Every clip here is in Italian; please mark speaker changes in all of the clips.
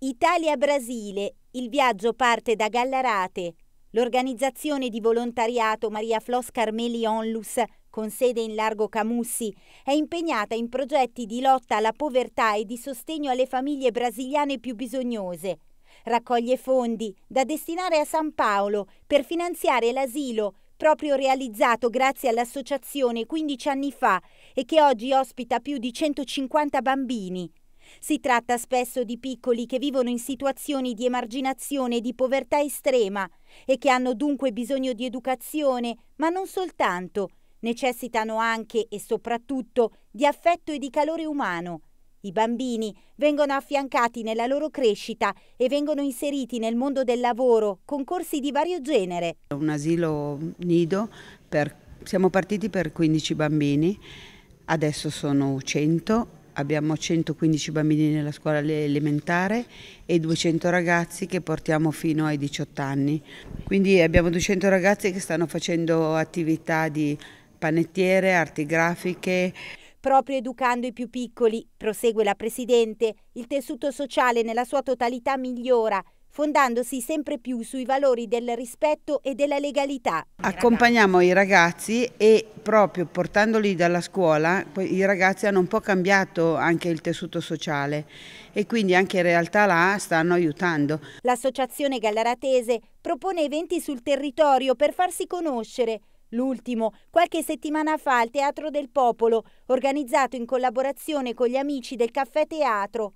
Speaker 1: Italia-Brasile, il viaggio parte da Gallarate. L'organizzazione di volontariato Maria Flos Carmeli Onlus, con sede in Largo Camussi, è impegnata in progetti di lotta alla povertà e di sostegno alle famiglie brasiliane più bisognose. Raccoglie fondi da destinare a San Paolo per finanziare l'asilo, proprio realizzato grazie all'associazione 15 anni fa e che oggi ospita più di 150 bambini. Si tratta spesso di piccoli che vivono in situazioni di emarginazione e di povertà estrema e che hanno dunque bisogno di educazione, ma non soltanto, necessitano anche e soprattutto di affetto e di calore umano. I bambini vengono affiancati nella loro crescita e vengono inseriti nel mondo del lavoro con corsi di vario genere.
Speaker 2: Un asilo nido, per, siamo partiti per 15 bambini, adesso sono 100 abbiamo 115 bambini nella scuola elementare e 200 ragazzi che portiamo fino ai 18 anni. Quindi abbiamo 200 ragazzi che stanno facendo attività di panettiere, arti grafiche.
Speaker 1: Proprio educando i più piccoli, prosegue la Presidente, il tessuto sociale nella sua totalità migliora fondandosi sempre più sui valori del rispetto e della legalità.
Speaker 2: Accompagniamo i ragazzi e proprio portandoli dalla scuola i ragazzi hanno un po' cambiato anche il tessuto sociale e quindi anche in realtà là stanno aiutando.
Speaker 1: L'associazione Gallaratese propone eventi sul territorio per farsi conoscere L'ultimo, qualche settimana fa al Teatro del Popolo, organizzato in collaborazione con gli amici del Caffè Teatro,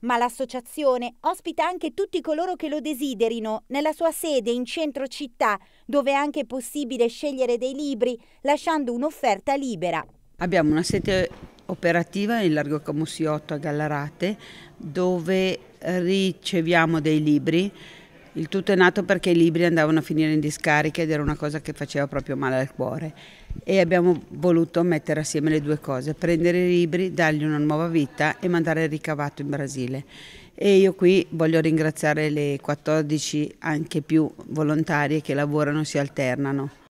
Speaker 1: ma l'associazione ospita anche tutti coloro che lo desiderino nella sua sede in centro città, dove è anche possibile scegliere dei libri, lasciando un'offerta libera.
Speaker 2: Abbiamo una sede operativa in Largo Camusiotto a Gallarate, dove riceviamo dei libri il tutto è nato perché i libri andavano a finire in discarica ed era una cosa che faceva proprio male al cuore e abbiamo voluto mettere assieme le due cose, prendere i libri, dargli una nuova vita e mandare il ricavato in Brasile. E io qui voglio ringraziare le 14 anche più volontarie che lavorano e si alternano.